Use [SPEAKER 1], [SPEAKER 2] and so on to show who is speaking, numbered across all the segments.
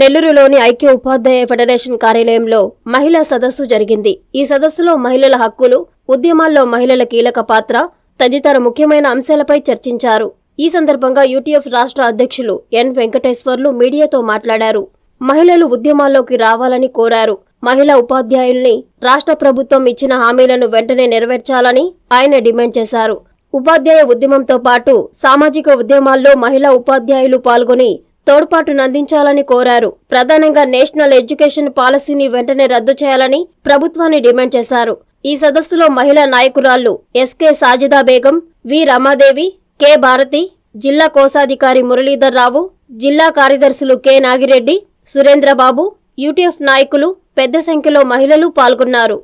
[SPEAKER 1] నెల్లూరులోని ఐక్య ఉపాధ్యాయ ఫెడరేషన్ కార్యాలయంలో మహిళా సదస్సు జరిగింది ఈ సదస్సులో మహిళల హక్కులు ఉద్యమాల్లో మహిళల కీలక పాత్ర తదితర ముఖ్యమైన అంశాలపై చర్చించారు ఈ సందర్భంగా యూటీఎఫ్ రాష్ట్ర అధ్యక్షులు ఎన్ వెంకటేశ్వర్లు మీడియాతో మాట్లాడారు మహిళలు ఉద్యమాల్లోకి రావాలని కోరారు మహిళా ఉపాధ్యాయుల్ని రాష్ట్ర ప్రభుత్వం ఇచ్చిన హామీలను వెంటనే నెరవేర్చాలని ఆయన డిమాండ్ చేశారు ఉపాధ్యాయ ఉద్యమంతో పాటు సామాజిక ఉద్యమాల్లో మహిళా ఉపాధ్యాయులు పాల్గొని తోడ్పాటును అందించాలని కోరారు ప్రధానంగా నేషనల్ ఎడ్యుకేషన్ పాలసీని వెంటనే రద్దు చేయాలని ప్రభుత్వాన్ని డిమాండ్ చేశారు ఈ సదస్సులో మహిళా నాయకురాళ్లు SK Sajida Begum V Ramadevi K Bharathi జిల్లా కోశాధికారి మురళీధర్ రావు జిల్లా కార్యదర్శులు కె నాగిరెడ్డి సురేంద్రబాబు యూటీఎఫ్ నాయకులు పెద్ద సంఖ్యలో మహిళలు పాల్గొన్నారు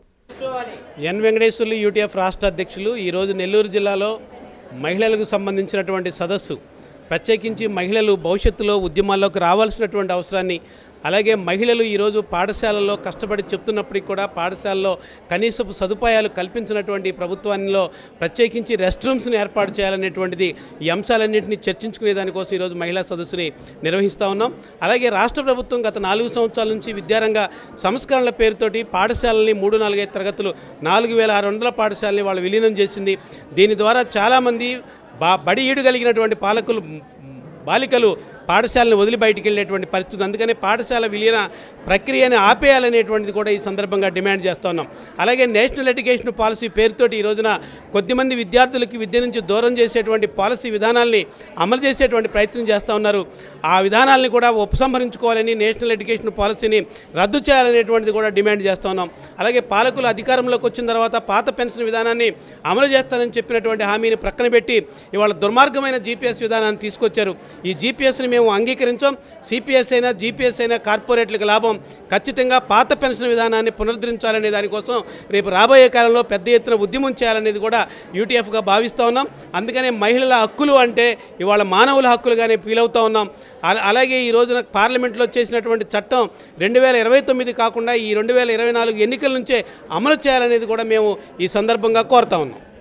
[SPEAKER 2] ఎన్ వెంకటేశ్వర్లు యూటీఎఫ్ రాష్ట్ర అధ్యక్షులు ఈరోజు నెల్లూరు జిల్లాలో మహిళలకు సంబంధించినటువంటి సదస్సు ప్రత్యేకించి మహిళలు భవిష్యత్తులో ఉద్యమాల్లోకి రావాల్సినటువంటి అవసరాన్ని అలాగే మహిళలు ఈరోజు పాఠశాలల్లో కష్టపడి చెప్తున్నప్పటికీ కూడా పాఠశాలలో కనీసపు సదుపాయాలు కల్పించినటువంటి ప్రభుత్వాల్లో ప్రత్యేకించి రెస్ట్ రూమ్స్ని ఏర్పాటు చేయాలనేటువంటిది ఈ అంశాలన్నింటినీ చర్చించుకునే దానికోసం ఈరోజు మహిళా సదస్సుని నిర్వహిస్తూ ఉన్నాం అలాగే రాష్ట్ర ప్రభుత్వం గత నాలుగు సంవత్సరాల నుంచి విద్యారంగ సంస్కరణల పేరుతోటి పాఠశాలని మూడు నాలుగైదు తరగతులు నాలుగు వేల ఆరు వందల పాఠశాలని వాళ్ళు విలీనం చేసింది దీని ద్వారా చాలామంది బా బడి ఈడు కలిగినటువంటి పాలకులు బాలికలు పాఠశాలను వదిలి బయటికి వెళ్ళేటువంటి పరిస్థితి అందుకనే పాఠశాల విలీన ప్రక్రియను ఆపేయాలనేటువంటిది కూడా ఈ సందర్భంగా డిమాండ్ చేస్తున్నాం అలాగే నేషనల్ ఎడ్యుకేషన్ పాలసీ పేరుతోటి ఈ రోజున కొద్దిమంది విద్యార్థులకి విద్య నుంచి దూరం చేసేటువంటి పాలసీ విధానాల్ని అమలు చేసేటువంటి ప్రయత్నం చేస్తూ ఉన్నారు ఆ విధానాల్ని కూడా ఉపసంహరించుకోవాలని నేషనల్ ఎడ్యుకేషన్ పాలసీని రద్దు చేయాలనేటువంటిది కూడా డిమాండ్ చేస్తూ ఉన్నాం అలాగే పాలకులు అధికారంలోకి వచ్చిన తర్వాత పాత పెన్షన్ విధానాన్ని అమలు చేస్తానని చెప్పినటువంటి హామీని ప్రక్కన పెట్టి ఇవాళ దుర్మార్గమైన జీపీఎస్ విధానాన్ని తీసుకొచ్చారు ఈ జీపీఎస్ని మేము అంగీకరించాం సిపిఎస్ అయినా జీపీఎస్ అయినా కార్పొరేట్లకు లాభం ఖచ్చితంగా పాత పెన్షన్ విధానాన్ని పునరుద్ధరించాలనే దానికోసం రేపు రాబోయే కాలంలో పెద్ద ఎత్తున ఉద్యమం చేయాలనేది కూడా యూటీఎఫ్గా భావిస్తూ ఉన్నాం అందుకనే మహిళల హక్కులు అంటే ఇవాళ మానవుల హక్కులుగానే ఫీల్ అవుతూ ఉన్నాం అలాగే ఈ రోజున పార్లమెంట్లో చేసినటువంటి చట్టం రెండు వేల ఇరవై తొమ్మిది కాకుండా ఈ రెండు వేల ఇరవై నాలుగు ఎన్నికల నుంచే అమలు చేయాలనేది కూడా మేము ఈ సందర్భంగా కోరుతా ఉన్నాం